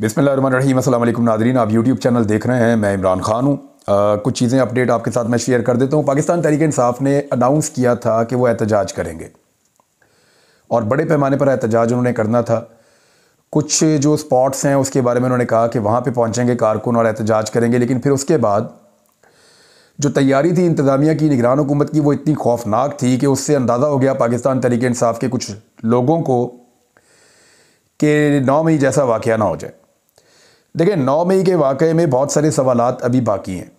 बिसमीम नादरीन आप YouTube channel देख रहे हैं मैं इमरान खान हूँ कुछ चीज़ें अपडेट आपके साथ मैं शेयर कर देता हूँ पाकिस्तान तहरीक इंसाफ ने अनाउंस किया था कि वो एहतजाज करेंगे और बड़े पैमाने पर एहतजाज उन्होंने करना था कुछ जो स्पॉट्स हैं उसके बारे में उन्होंने कहा कि वहाँ पर पहुँचेंगे कारकुन और एहतजाज करेंगे लेकिन फिर उसके बाद जो तैयारी थी इंतज़ामिया की निगरान हुकूमत की वो इतनी खौफनाक थी कि उससे अंदाज़ा हो गया पाकिस्तान तहरीक इंसाफ के कुछ लोगों को कि नौ मई जैसा वाक़ ना हो जाए देखिए नौ मई के वाक़े में बहुत सारे सवाल अभी बाकी हैं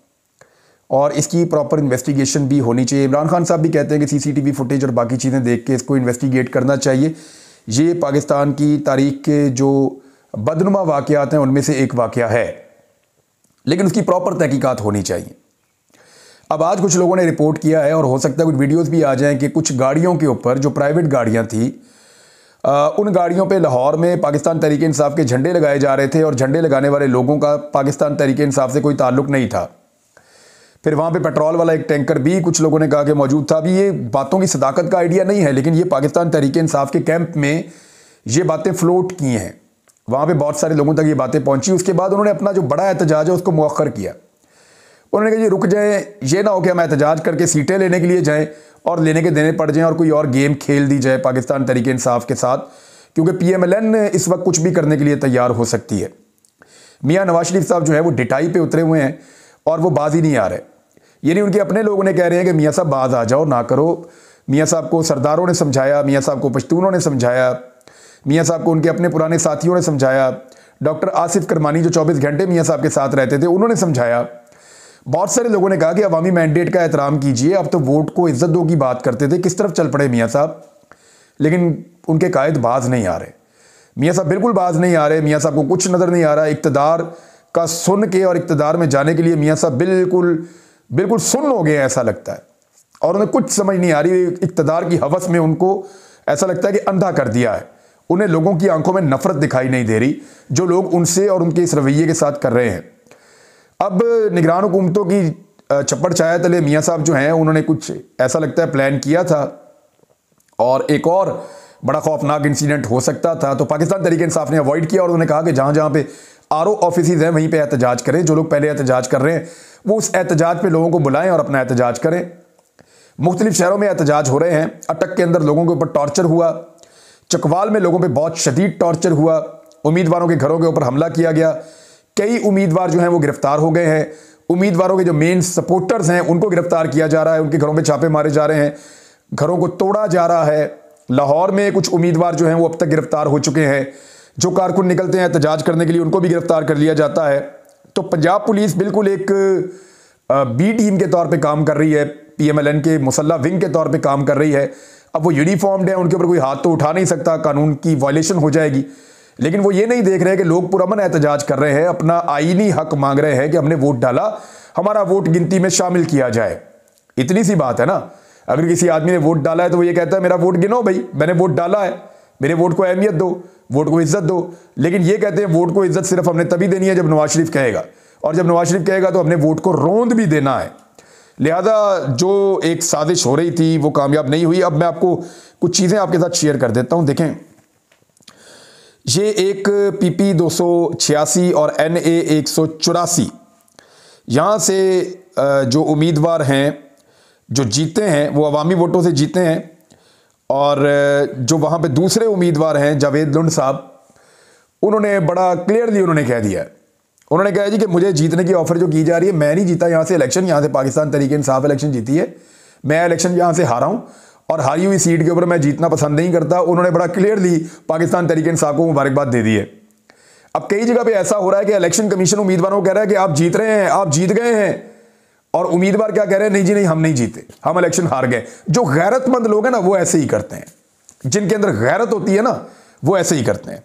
और इसकी प्रॉपर इन्वेस्टिगेशन भी होनी चाहिए इमरान खान साहब भी कहते हैं कि सीसीटीवी फुटेज और बाकी चीज़ें देख के इसको इन्वेस्टिगेट करना चाहिए ये पाकिस्तान की तारीख के जो बदनुमा वाक़ात हैं उनमें से एक वाक़ है लेकिन उसकी प्रॉपर तहकीकात होनी चाहिए अब आज कुछ लोगों ने रिपोर्ट किया है और हो सकता है कुछ वीडियोज़ भी आ जाएँ कि कुछ गाड़ियों के ऊपर जो प्राइवेट गाड़ियाँ थी उन गाड़ियों पे लाहौर में पाकिस्तान तरीके इंसाफ के झंडे लगाए जा रहे थे और झंडे लगाने वाले लोगों का पाकिस्तान तरीके इंसाफ से कोई ताल्लुक नहीं था फिर वहाँ पे पेट्रोल वाला एक टैंकर भी कुछ लोगों ने कहा कि मौजूद था अभी ये बातों की सदाकत का आइडिया नहीं है लेकिन ये पाकिस्तान तरीके इंसाफ के कैंप में ये बातें फ्लोट की हैं वहाँ पर बहुत सारे लोगों तक ये बातें पहुँची उसके बाद उन्होंने अपना जो बड़ा एहतजाज है उसको मौखर किया उन्होंने कहा जी रुक जाएं ये ना हो कि हम एहतजाज करके सीटें लेने के लिए जाएं और लेने के देने पड़ जाएं और कोई और गेम खेल दी जाए पाकिस्तान तरीके इंसाफ के साथ क्योंकि पी एम एल एन इस वक्त कुछ भी करने के लिए तैयार हो सकती है मियाँ नवाज शरीफ साहब जो है वो डिटाई पर उतरे हुए हैं और वो बाज ही नहीं आ रहे यानी उनके अपने लोग उन्हें कह रहे हैं कि मियाँ साहब बाज आ जाओ ना करो मियाँ साहब को सरदारों ने समझाया मियाँ साहब को पश्तूनों ने समझाया मियाँ साहब को उनके अपने पुराने साथियों ने समझाया डॉक्टर आसिफ करमानी जो 24 घंटे मियाँ साहब के साथ रहते थे उन्होंने समझाया बहुत सारे लोगों ने कहा कि अवामी मैंडेट का एहतराम कीजिए अब तो वोट को इज्जत दो की बात करते थे किस तरफ चल पड़े मियाँ साहब लेकिन उनके कायद बाज नहीं आ रहे मियाँ साहब बिल्कुल बाज नहीं आ रहे मियाँ साहब को कुछ नज़र नहीं आ रहा इकतदार का सुन के और इकतदार में जाने के लिए मियाँ साहब बिल्कुल बिल्कुल सुन हो गए ऐसा लगता है और उन्हें कुछ समझ नहीं आ रही इकतदार की हवस में उनको ऐसा लगता है कि अंधा कर दिया है उन्हें लोगों की आंखों में नफरत दिखाई नहीं दे रही जो लोग उनसे और उनके इस रवैये के साथ कर रहे हैं अब निगरान हुकूमतों की छप्पड़ छाया तले मियाँ साहब जो हैं उन्होंने कुछ ऐसा लगता है प्लान किया था और एक और बड़ा खौफनाक इंसिडेंट हो सकता था तो पाकिस्तान तरीके इंसाफ ने अवॉइड किया और उन्होंने कहा कि जहाँ जहाँ पे आर ओ ऑफिस हैं वहीं पे एहतजाज करें जो लोग पहले एहतजाज कर रहे हैं वो उस एहतजाज पर लोगों को बुलाएं और अपना एहतजाज करें मुख्तलिफ शहरों में एहतजाज हो रहे हैं अटक के अंदर लोगों के ऊपर टॉर्चर हुआ चकवाल में लोगों पर बहुत शदीद टॉर्चर हुआ उम्मीदवारों के घरों के ऊपर हमला किया गया कई उम्मीदवार जो हैं वो गिरफ्तार हो गए हैं उम्मीदवारों के जो मेन सपोर्टर्स हैं उनको गिरफ्तार किया जा रहा है उनके घरों में छापे मारे जा रहे हैं घरों को तोड़ा जा रहा है लाहौर में कुछ उम्मीदवार जो हैं वो अब तक गिरफ्तार हो चुके हैं जो कारकुन निकलते हैं एहतजाज करने के लिए उनको भी गिरफ्तार कर लिया जाता है तो पंजाब पुलिस बिल्कुल एक बी टीम के तौर पे काम कर रही है पीएमएलएन के मुसल्ला विंग के तौर पे काम कर रही है अब वो यूनिफॉर्म्ड है उनके ऊपर कोई हाथ तो उठा नहीं सकता कानून की वायलेशन हो जाएगी लेकिन वो ये नहीं देख रहे कि लोग पुरमन एहतजाज कर रहे हैं अपना आइनी हक मांग रहे हैं कि हमने वोट डाला हमारा वोट गिनती में शामिल किया जाए इतनी सी बात है ना अगर किसी आदमी ने वोट डाला है तो वो ये कहता है मेरा वोट गिनो भाई मैंने वोट डाला है मेरे वोट को अहमियत दो वोट को इज्जत दो लेकिन ये कहते हैं वोट को इज्जत सिर्फ हमने तभी देनी है जब नवाज शरीफ कहेगा और जब नवाज शरीफ कहेगा तो हमने वोट को रोंद भी देना है लिहाजा जो एक साजिश हो रही थी वो कामयाब नहीं हुई अब मैं आपको कुछ चीज़ें आपके साथ शेयर कर देता हूँ देखें ये एक पीपी दो सौ छियासी और एन ए एक सौ चौरासी यहाँ से जो उम्मीदवार हैं जो जीते हैं वो अवामी वोटों से जीते हैं और जो वहाँ पे दूसरे उम्मीदवार हैं जावेद लुंड साहब उन्होंने बड़ा क्लियरली उन्होंने कह दिया है उन्होंने कहा जी कि मुझे जीतने की ऑफर जो की जा रही है मैं नहीं जीता यहाँ से इलेक्शन यहाँ से पाकिस्तान तरीके इंसाफ इलेक्शन जीती है मैं इलेक्शन यहाँ से हारा हूँ और हारी हुई सीट के ऊपर मैं जीतना पसंद नहीं करता उन्होंने बड़ा क्लियरली पाकिस्तान तरीके इंसाफ को मुबारकबाद दे दी है अब कई जगह पे ऐसा हो रहा है कि इलेक्शन कमीशन उम्मीदवारों को कह रहा है कि आप जीत रहे हैं आप जीत गए हैं और उम्मीदवार क्या कह रहे हैं नहीं जी नहीं हम नहीं जीते हम इलेक्शन हार गए जो गैरतमंद लोग हैं ना वो ऐसे ही करते हैं जिनके अंदर गैरत होती है ना वो ऐसे ही करते हैं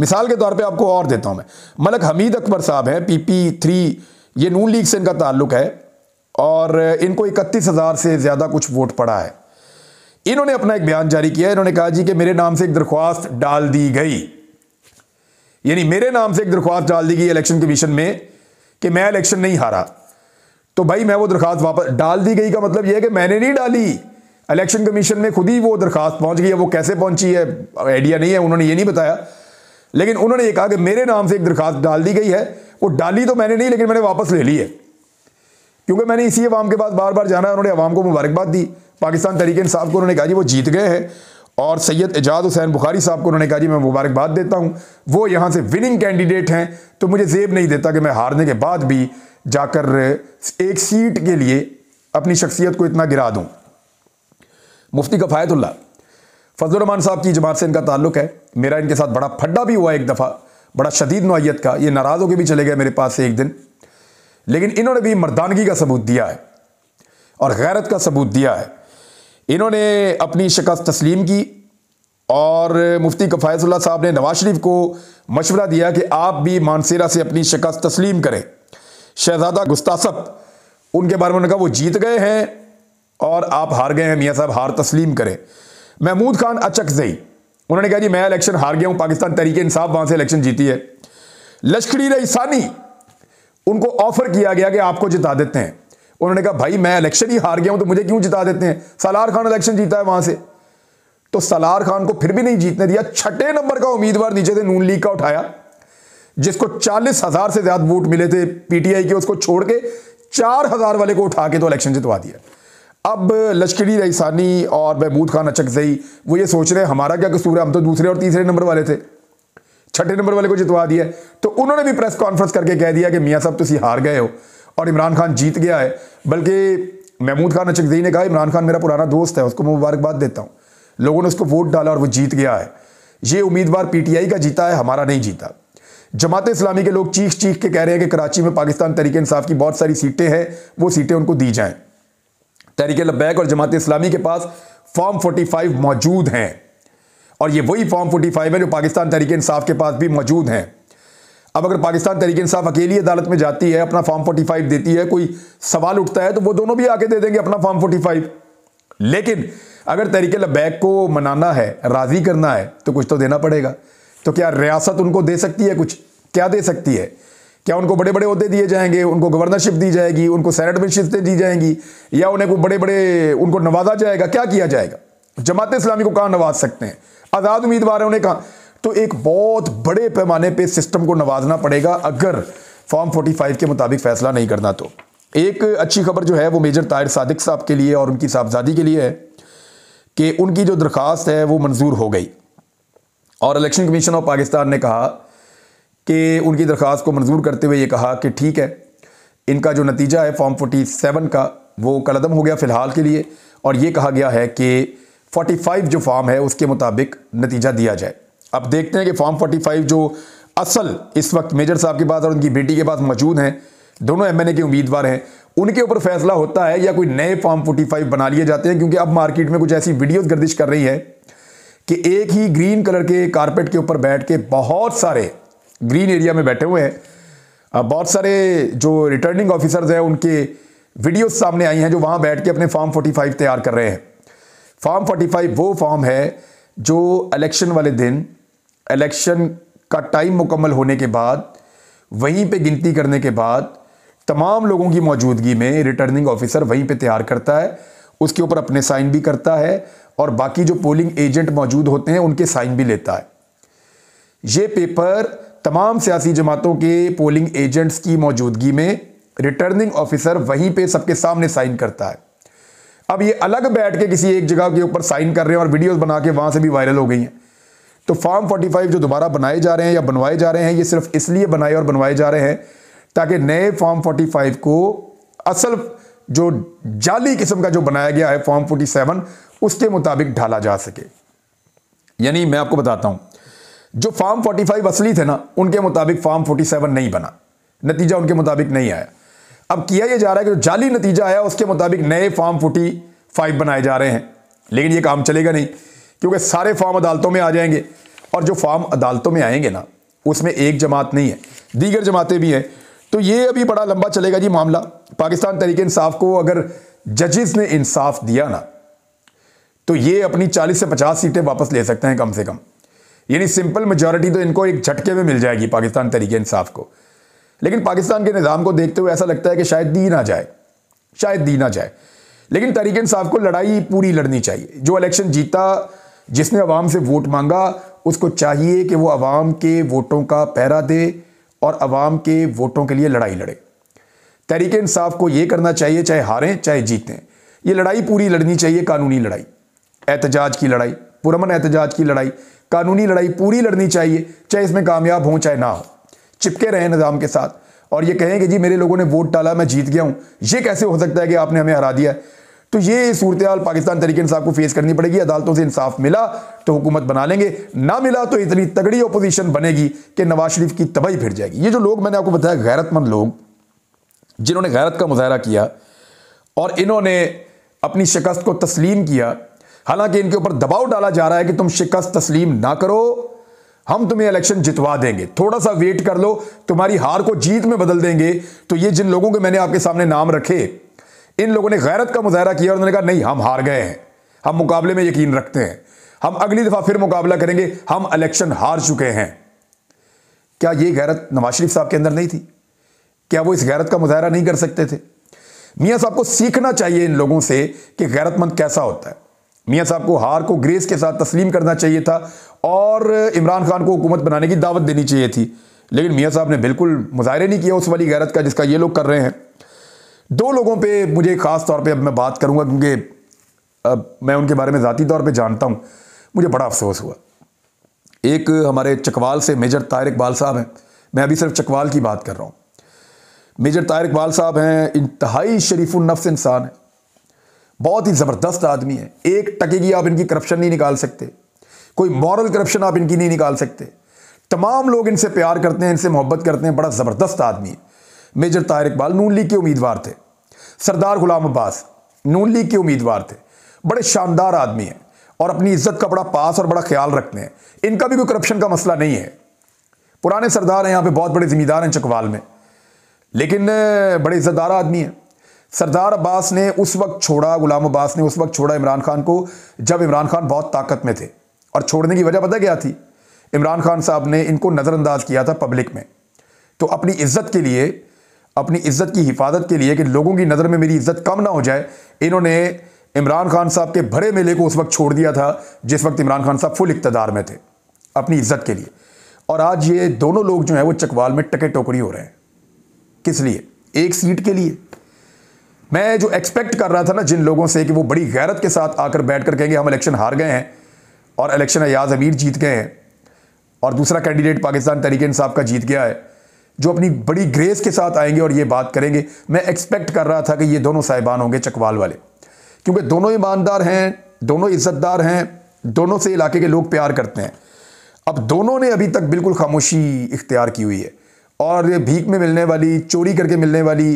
मिसाल के तौर पे आपको और देता हूं मैं मलक हमीद अकबर साहब हैं पीपी थ्री ये नून लीग से इनका ताल्लुक है और इनको इकतीस हज़ार से ज़्यादा कुछ वोट पड़ा है इन्होंने अपना एक बयान जारी किया इन्होंने कहा जी कि मेरे नाम से एक दरख्वास्त डाल दी गई यानी मेरे नाम से एक दरख्वास्त डाल दी गई इलेक्शन कमीशन में कि मैं इलेक्शन नहीं हारा तो भाई मैं वो दरख्वास्त वापस डाल दी गई का मतलब यह है कि मैंने नहीं डाली इलेक्शन कमीशन में खुद ही वो दरख्वास्त पहुंच गई है वो कैसे पहुंची है आइडिया नहीं है उन्होंने ये नहीं बताया लेकिन उन्होंने ये कहा कि मेरे नाम से एक दरख्वास्त डाल दी गई है वो डाली तो मैंने नहीं लेकिन मैंने वापस ले ली है क्योंकि मैंने इसी अवाम के पास बार बार जाना है उन्होंने अवाम को मुबारकबाद दी पाकिस्तान तरीके इंसाफ को उन्होंने कहा जी वो जीत गए हैं और सैयद एजाज हुसैन बुखारी साहब को उन्होंने कहा जी मैं मुबारकबाद देता हूँ वो यहाँ से विनिंग कैंडिडेट हैं तो मुझे जेब नहीं देता कि मैं हारने के बाद भी जाकर एक सीट के लिए अपनी शख्सियत को इतना गिरा दूँ मुफ्ती कफ़ायतुल्ला फजलरहमान साहब की जमात से इनका ताल्लुक है मेरा इनके साथ बड़ा फड्डा भी हुआ एक दफ़ा बड़ा शदीद नोयत का ये नाराज़ होकर भी चले गए मेरे पास से एक दिन लेकिन इन्होंने भी मर्दानगी का सबूत दिया है और गैरत का सबूत दिया है इन्होंने अपनी शिकस्त तस्लीम की और मुफ्ती कफ़ायतुल्ला साहब ने नवाज शरीफ को मशवरा दिया कि आप भी मानसेरा से अपनी शिकस्त तस्लीम करें शहजादा गुस्तासब उनके बारे में उन्होंने कहा वो जीत गए हैं और आप हार गए हैं मियाँ साहब हार तस्लीम करें महमूद खान अचकजई उन्होंने कहा जी मैं इलेक्शन हार गया हूँ पाकिस्तान तरीके इंसाफ वहाँ से इलेक्शन जीती है लश्करी रईसानी उनको ऑफर किया गया कि आपको जिता देते हैं उन्होंने कहा भाई मैं इलेक्शन ही हार गया हूं तो मुझे क्यों जिता देते हैं सलार खान इलेक्शन जीता है वहां से तो सलार खान को फिर भी नहीं जीतने दिया छठे नंबर का उम्मीदवार नीचे से नून लीग का उठाया जिसको चालीस हजार से ज्यादा वोट मिले थे पीटीआई के उसको छोड़ के चार हजार वाले को उठा के तो इलेक्शन जितवा दिया अब लश्करी रईसानी और महमूद खान अचकजई वो ये सोच रहे हैं हमारा क्या कसूर है हम तो दूसरे और तीसरे नंबर वाले थे छठे नंबर वाले को जितवा दिया तो उन्होंने भी प्रेस कॉन्फ्रेंस करके कह दिया कि मियाँ साहब तुम हार गए हो और इमरान खान जीत गया है बल्कि महमूद खान नचकदी ने कहा इमरान खान मेरा पुराना दोस्त है उसको मैं मुबारकबाद देता हूँ लोगों ने उसको वोट डाला और वो जीत गया है ये उम्मीदवार पीटीआई का जीता है हमारा नहीं जीता जमात इस्लामी के लोग चीख चीख के कह रहे हैं कि कराची में पाकिस्तान तरीके इंसाफ की बहुत सारी सीटें हैं वो सीटें उनको दी जाएं तहरीक लब्बैक और जमात इस्लामी के पास फॉर्म 45 मौजूद हैं और ये वही फॉर्म 45 है जो पाकिस्तान तहरीक इंसाफ के पास भी मौजूद हैं अब अगर पाकिस्तान तरीके इंसाफ अकेली अदालत में जाती है अपना फॉर्म फाइव देती है कोई सवाल उठता है तो वो दोनों भी आके दे देंगे अपना फॉर्म फाइव लेकिन अगर तरीके लबैक को मनाना है राज़ी करना है तो कुछ तो देना पड़ेगा तो क्या रियासत उनको दे सकती है कुछ क्या दे सकती है क्या उनको बड़े बड़े अहदे दिए जाएंगे उनको गवर्नरशिप दी जाएगी उनको सैनेट में दी जाएंगी या उन्हें कोई बड़े बड़े उनको नवाजा जाएगा क्या किया जाएगा जमात इस्लामी को कहाँ नवाज सकते हैं आज़ाद उम्मीदवार हैं उन्हें कहाँ तो एक बहुत बड़े पैमाने पे सिस्टम को नवाजना पड़ेगा अगर फॉर्म 45 के मुताबिक फैसला नहीं करना तो एक अच्छी खबर जो है वो मेजर ताहिर सादिक साहब के लिए और उनकी साहबजादी के लिए है कि उनकी जो दरख्वास्त है वो मंजूर हो गई और इलेक्शन कमीशन ऑफ पाकिस्तान ने कहा कि उनकी दरख्वास्त को मंजूर करते हुए ये कहा कि ठीक है इनका जो नतीजा है फॉर्म सेवन का वो कलदम हो गया फ़िलहाल के लिए और ये कहा गया है कि 45 जो फॉर्म है उसके मुताबिक नतीजा दिया जाए अब देखते हैं कि फॉर्म 45 जो असल इस वक्त मेजर साहब के पास और उनकी बेटी के पास मौजूद हैं दोनों एमएनए के उम्मीदवार हैं उनके ऊपर फैसला होता है या कोई नए फॉर्म 45 बना लिए जाते हैं क्योंकि अब मार्केट में कुछ ऐसी वीडियोज गर्दिश कर रही है कि एक ही ग्रीन कलर के कारपेट के ऊपर बैठ के बहुत सारे ग्रीन एरिया में बैठे हुए हैं बहुत सारे जो रिटर्निंग ऑफिसर्स हैं उनके वीडियोस सामने आई हैं जो वहाँ बैठ के अपने फॉर्म 45 तैयार कर रहे हैं फॉर्म 45 वो फॉर्म है जो इलेक्शन वाले दिन इलेक्शन का टाइम मुकम्मल होने के बाद वहीं पे गिनती करने के बाद तमाम लोगों की मौजूदगी में रिटर्निंग ऑफिसर वहीं पे तैयार करता है उसके ऊपर अपने साइन भी करता है और बाकी जो पोलिंग एजेंट मौजूद होते हैं उनके साइन भी लेता है ये पेपर तमाम सियासी जमातों के पोलिंग एजेंट्स की मौजूदगी में रिटर्निंग ऑफिसर वहीं पे सबके सामने साइन करता है अब ये अलग बैठ के किसी एक जगह के ऊपर साइन कर रहे हैं और वीडियोस बना के वहां से भी वायरल हो गई हैं तो फोर्टी 45 जो दोबारा बनाए जा रहे हैं या बनवाए जा रहे हैं ये सिर्फ इसलिए बनाए और बनवाए जा रहे हैं ताकि नए फॉर्म 45 को असल जो जाली किस्म का जो बनाया गया है फॉर्म 47 उसके मुताबिक ढाला जा सके यानी मैं आपको बताता हूं जो फॉर्म 45 असली थे ना उनके मुताबिक फॉर्म 47 नहीं बना नतीजा उनके मुताबिक नहीं आया अब किया यह जा रहा है कि जो जाली नतीजा आया उसके मुताबिक नए फॉर्म फाइव बनाए जा रहे हैं लेकिन यह काम चलेगा नहीं क्योंकि सारे फॉर्म अदालतों में आ जाएंगे और जो फॉर्म अदालतों में आएंगे ना उसमें एक जमात नहीं है दीगर जमातें भी हैं तो ये अभी बड़ा लंबा चलेगा जी मामला पाकिस्तान तरीके इंसाफ को अगर जजेस ने इंसाफ दिया ना तो ये अपनी 40 से 50 सीटें वापस ले सकते हैं कम से कम यानी सिंपल मेजोरिटी तो इनको एक झटके में मिल जाएगी पाकिस्तान तरीके इंसाफ को लेकिन पाकिस्तान के निज़ाम को देखते हुए ऐसा लगता है कि शायद दी ना जाए शायद दी ना जाए लेकिन तरीके इंसाफ को लड़ाई पूरी लड़नी चाहिए जो इलेक्शन जीता जिसने आवाम से वोट मांगा उसको चाहिए कि वो आवाम के वोटों का पैरा दे और आवाम के वोटों के लिए लड़ाई लड़े तहरीक इंसाफ को ये करना चाहिए चाहे हारें चाहे जीतें ये लड़ाई पूरी लड़नी चाहिए कानूनी लड़ाई एहतजाज की लड़ाई पुरमन एहतजाज की लड़ाई कानूनी लड़ाई पूरी लड़नी चाहिए चाहे इसमें कामयाब हों चाहे ना हो चिपके रहें निज़ाम के साथ और ये कहें कि जी मेरे लोगों ने वोट डाला मैं जीत गया हूँ ये कैसे हो सकता है कि आपने हमें हरा दिया है तो ये सूरत हाल पाकिस्तान तरीके इंसाफ को फेस करनी पड़ेगी अदालतों से इंसाफ मिला तो हुकूमत बना लेंगे ना मिला तो इतनी तगड़ी अपोजिशन बनेगी कि नवाज शरीफ की तबाही फिर जाएगी ये जो लोग मैंने आपको बताया गैरतमंद लोग जिन्होंने गैरत का मुजाहरा किया और इन्होंने अपनी शिकस्त को तस्लीम किया हालांकि इनके ऊपर दबाव डाला जा रहा है कि तुम शिकस्त तस्लीम ना करो हम तुम्हें इलेक्शन जितवा देंगे थोड़ा सा वेट कर लो तुम्हारी हार को जीत में बदल देंगे तो ये जिन लोगों के मैंने आपके सामने नाम रखे इन लोगों ने गैरत का मुजाहरा किया और उन्होंने कहा नहीं हम हार गए हैं हम मुकाबले में यकीन रखते हैं हम अगली दफ़ा फिर मुकाबला करेंगे हम इलेक्शन हार चुके हैं क्या ये गैरत नवाज शरीफ साहब के अंदर नहीं थी क्या वो इस गैरत का मुजाहरा नहीं कर सकते थे मियाँ साहब को सीखना चाहिए इन लोगों से कि गैरतमंद कैसा होता है मियाँ साहब को हार को ग्रेस के साथ तस्लीम करना चाहिए था और इमरान खान को हुकूमत बनाने की दावत देनी चाहिए थी लेकिन मियाँ साहब ने बिल्कुल मुजाहरे नहीं किया उस वाली गैरत का जिसका ये लोग कर रहे हैं दो लोगों पे मुझे ख़ास तौर पे अब मैं बात करूँगा क्योंकि अब मैं उनके बारे में ज़ाती तौर पे जानता हूँ मुझे बड़ा अफसोस हुआ एक हमारे चकवाल से मेजर ताहिर इकबाल साहब हैं मैं अभी सिर्फ चकवाल की बात कर रहा हूँ मेजर ताहिर इकबाल साहब हैं इंतहाई शरीफुलनफ्स इंसान है बहुत ही ज़बरदस्त आदमी है एक टके की आप इनकी करप्शन नहीं निकाल सकते कोई मॉरल करप्शन आप इनकी नहीं निकाल सकते तमाम लोग इनसे प्यार करते हैं इनसे मोहब्बत करते हैं बड़ा ज़बरदस्त आदमी है मेजर ताहिर इकबाल नून लीग के उम्मीदवार थे सरदार गुलाम अब्बास नून लीग के उम्मीदवार थे बड़े शानदार आदमी हैं और अपनी इज्जत का बड़ा पास और बड़ा ख्याल रखते हैं इनका भी कोई करप्शन का मसला नहीं है पुराने सरदार हैं यहाँ पे बहुत बड़े जिम्मेदार हैं चकवाल में लेकिन बड़े इज्जतदार आदमी हैं सरदार अब्बास ने उस वक्त छोड़ा गुलाम अब्बास ने उस वक्त छोड़ा इमरान खान को जब इमरान खान बहुत ताकत में थे और छोड़ने की वजह पता क्या थी इमरान खान साहब ने इनको नज़रअंदाज किया था पब्लिक में तो अपनी इज्जत के लिए अपनी इज्जत की हिफाजत के लिए कि लोगों की नज़र में मेरी इज्जत कम ना हो जाए इन्होंने इमरान खान साहब के भरे मेले को उस वक्त छोड़ दिया था जिस वक्त इमरान खान साहब फुल इकतदार में थे अपनी इज्जत के लिए और आज ये दोनों लोग जो हैं वो चकवाल में टके टोकरी हो रहे हैं किस लिए एक सीट के लिए मैं जो एक्सपेक्ट कर रहा था ना जिन लोगों से कि वो बड़ी गैरत के साथ आकर बैठ कर कहेंगे हम इलेक्शन हार गए हैं और इलेक्शन अयाज अमीर जीत गए हैं और दूसरा कैंडिडेट पाकिस्तान तरीके इंसाफ का जीत गया है जो अपनी बड़ी ग्रेस के साथ आएंगे और ये बात करेंगे मैं एक्सपेक्ट कर रहा था कि ये दोनों साहिबान होंगे चकवाल वाले क्योंकि दोनों ईमानदार हैं दोनों इज्जतदार हैं दोनों से इलाके के लोग प्यार करते हैं अब दोनों ने अभी तक बिल्कुल खामोशी इख्तियार की हुई है और भीख में मिलने वाली चोरी करके मिलने वाली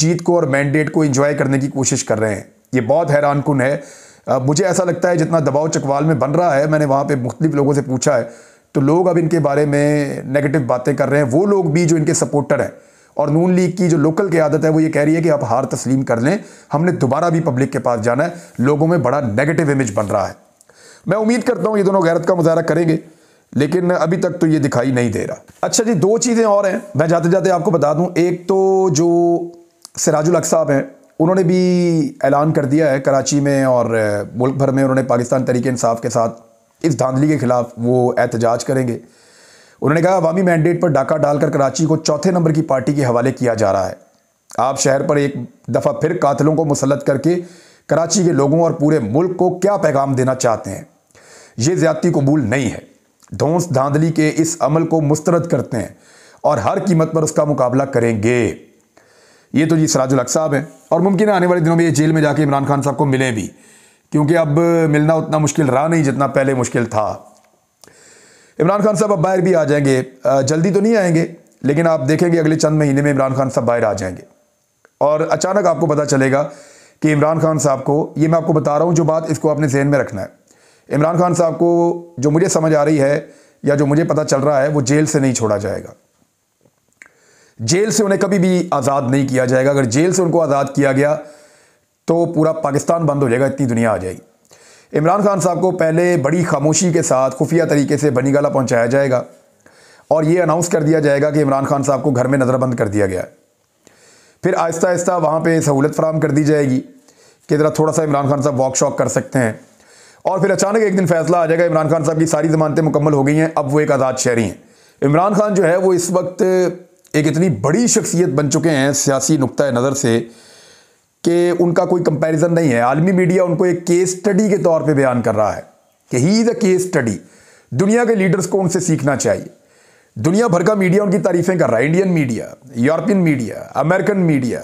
जीत को और मैंडेट को इंजॉय करने की कोशिश कर रहे हैं ये बहुत हैरान कन है मुझे ऐसा लगता है जितना दबाव चकवाल में बन रहा है मैंने वहाँ पर मुख्तलिफ लोगों से पूछा है तो लोग अब इनके बारे में नेगेटिव बातें कर रहे हैं वो लोग भी जो इनके सपोर्टर हैं और नून लीग की जो लोकल की आदत है वो ये कह रही है कि आप हार तस्लीम कर लें हमने दोबारा भी पब्लिक के पास जाना है लोगों में बड़ा नेगेटिव इमेज बन रहा है मैं उम्मीद करता हूँ ये दोनों गैरत का मुजाहरा करेंगे लेकिन अभी तक तो ये दिखाई नहीं दे रहा अच्छा जी दो चीज़ें और हैं मैं जाते जाते आपको बता दूँ एक तो जो सिराजुल हक साहब हैं उन्होंने भी ऐलान कर दिया है कराची में और मुल्क भर में उन्होंने पाकिस्तान तरीके इंसाफ के साथ इस धांधली के खिलाफ वो एहतजाज करेंगे उन्होंने कहा अवामी मैंडेट पर डाका डालकर कराची को चौथे नंबर की पार्टी के हवाले किया जा रहा है आप शहर पर एक दफ़ा फिर कातलों को मुसलत करके कराची के लोगों और पूरे मुल्क को क्या पैगाम देना चाहते हैं ये ज़्यादती कबूल नहीं है धोंस धांधली के इस अमल को मुस्तरद करते हैं और हर कीमत पर उसका मुकाबला करेंगे ये तो जी सराजुल साहब हैं और मुमकिन है आने वाले दिनों में ये जेल में जाके इमरान खान साहब को मिले भी क्योंकि अब मिलना उतना मुश्किल रहा नहीं जितना पहले मुश्किल था इमरान खान साहब अब बाहर भी आ जाएंगे जल्दी तो नहीं आएंगे लेकिन आप देखेंगे अगले चंद महीने में इमरान खान साहब बाहर आ जाएंगे और अचानक आपको पता चलेगा कि इमरान खान साहब को ये मैं आपको बता रहा हूँ जो बात इसको अपने जहन में रखना है इमरान खान साहब को जो मुझे समझ आ रही है या जो मुझे पता चल रहा है वो जेल से नहीं छोड़ा जाएगा जेल से उन्हें कभी भी आज़ाद नहीं किया जाएगा अगर जेल से उनको आज़ाद किया गया तो पूरा पाकिस्तान बंद हो जाएगा इतनी दुनिया आ जाएगी इमरान खान साहब को पहले बड़ी खामोशी के साथ खुफिया तरीके से बनीगाला पहुंचाया जाएगा और ये अनाउंस कर दिया जाएगा कि इमरान खान साहब को घर में नज़रबंद कर दिया गया है फिर आहिस्ता आहिस्ता वहाँ पर सहूलत फराम कर दी जाएगी कि ज़रा थोड़ा सा इमरान खान साहब वॉक शॉक कर सकते हैं और फिर अचानक एक दिन फैसला आ जाएगा इमरान खान साहब की सारी जमानतें मुकम्मल हो गई हैं अब वो एक आज़ाद शहरी हैं इमरान खान जो है वो इस वक्त एक इतनी बड़ी शख्सियत बन चुके हैं सियासी नुक़ नज़र से कि उनका कोई कंपैरिजन नहीं है आलमी मीडिया उनको एक केस स्टडी के तौर पे बयान कर रहा है कि ही इज़ अ केस स्टडी दुनिया के लीडर्स को उनसे सीखना चाहिए दुनिया भर का मीडिया उनकी तारीफें कर रहा है Indian media European media American media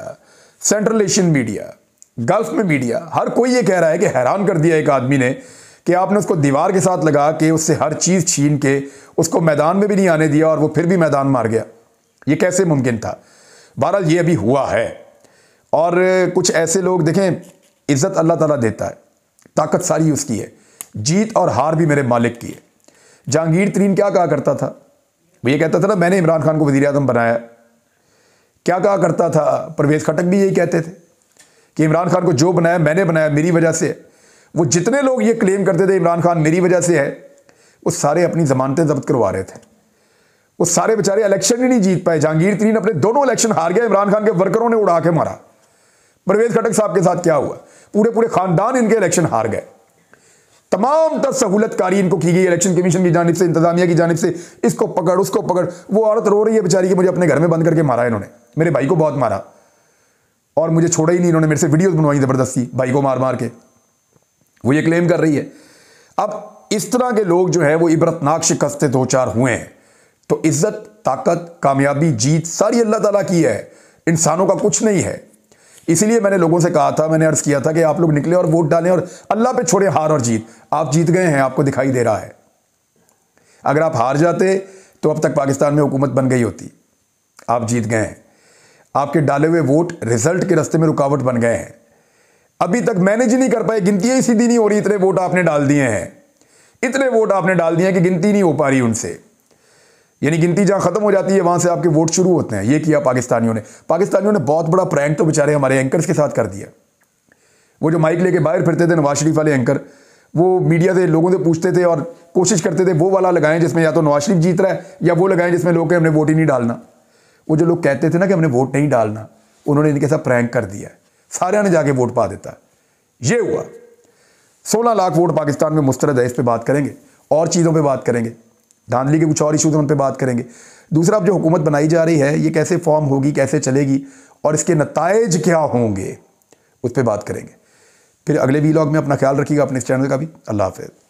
central Asian media Gulf में मीडिया हर कोई ये कह रहा है कि हैरान कर दिया एक आदमी ने कि आपने उसको दीवार के साथ लगा के उससे हर चीज़ छीन के उसको मैदान में भी नहीं आने दिया और वो फिर भी मैदान मार गया ये कैसे मुमकिन था बहरहाल ये अभी हुआ है और कुछ ऐसे लोग देखें इज़्ज़त अल्लाह ताला देता है ताकत सारी उसकी है जीत और हार भी मेरे मालिक की है जहांगीर तरीन क्या कहा करता था वो ये कहता था ना मैंने इमरान खान को वजी अजम बनाया क्या कहा करता था परवेज़ खटक भी यही कहते थे कि इमरान खान को जो बनाया मैंने बनाया मेरी वजह से वो जितने लोग ये क्लेम करते थे इमरान खान मेरी वजह से है वो सारे अपनी ज़मानतें जब्त करवा रहे थे वो सारे बेचारे इलेक्शन ही नहीं जीत पाए जहांगीर तरीन अपने दोनों इलेक्शन हार गया इमरान खान के वर्करों ने उड़ा के मारा परवेज खटक साहब के साथ क्या हुआ पूरे पूरे खानदान इनके इलेक्शन हार गए तमाम तर सहूलतकारी इनको की गई इलेक्शन कमीशन की जानब से इंतजामिया की जानब से इसको पकड़ उसको पकड़ वो औरत रो रही है बेचारी की मुझे अपने घर में बंद करके मारा इन्होंने मेरे भाई को बहुत मारा और मुझे छोड़ा ही नहीं इन्होंने मेरे से वीडियोज बनवाई ज़बरदस्ती भाई को मार मार के वो ये क्लेम कर रही है अब इस तरह के लोग जो है वो इबरतनाक शिकस्त दो चार हुए हैं तो इज्जत ताकत कामयाबी जीत सारी अल्लाह ताला की है इंसानों का कुछ नहीं है इसीलिए मैंने लोगों से कहा था मैंने अर्ज किया था कि आप लोग निकले और वोट डालें और अल्लाह पे छोड़े हार और जीत आप जीत गए हैं आपको दिखाई दे रहा है अगर आप हार जाते तो अब तक पाकिस्तान में हुकूमत बन गई होती आप जीत गए हैं आपके डाले हुए वोट रिजल्ट के रस्ते में रुकावट बन गए हैं अभी तक मैनेज ही नहीं कर पाए गिनती ही सीधी नहीं हो रही इतने वोट आपने डाल दिए हैं इतने वोट आपने डाल दिए हैं कि गिनती नहीं हो पा रही उनसे यानी गिनती जहां खत्म हो जाती है वहां से आपके वोट शुरू होते हैं ये किया पाकिस्तानियों ने पाकिस्तानियों ने बहुत बड़ा प्रैंक तो बेचारे हमारे एंकर्स के साथ कर दिया वो जो माइक लेके बाहर फिरते थे नवाज शरीफ वाले एंकर वो मीडिया से लोगों से पूछते थे और कोशिश करते थे वो वाला लगाएं जिसमें या तो नवाज शरीफ जीत रहा है या वो लगाएं जिसमें लोग हमने वोट ही नहीं डालना वो जो लोग कहते थे ना कि हमने वोट नहीं डालना उन्होंने इनके साथ प्रैंक कर दिया सारे ने जाके वोट पा देता ये हुआ सोलह लाख वोट पाकिस्तान में मुस्तरद है इस पर बात करेंगे और चीज़ों पर बात करेंगे धांधली के कुछ और इशूज़ उन पर बात करेंगे दूसरा अब जो हुकूमत बनाई जा रही है ये कैसे फॉर्म होगी कैसे चलेगी और इसके नतज क्या होंगे उस पर बात करेंगे फिर अगले वीलॉग में अपना ख्याल रखिएगा अपने इस चैनल का भी अल्लाह हाफिज़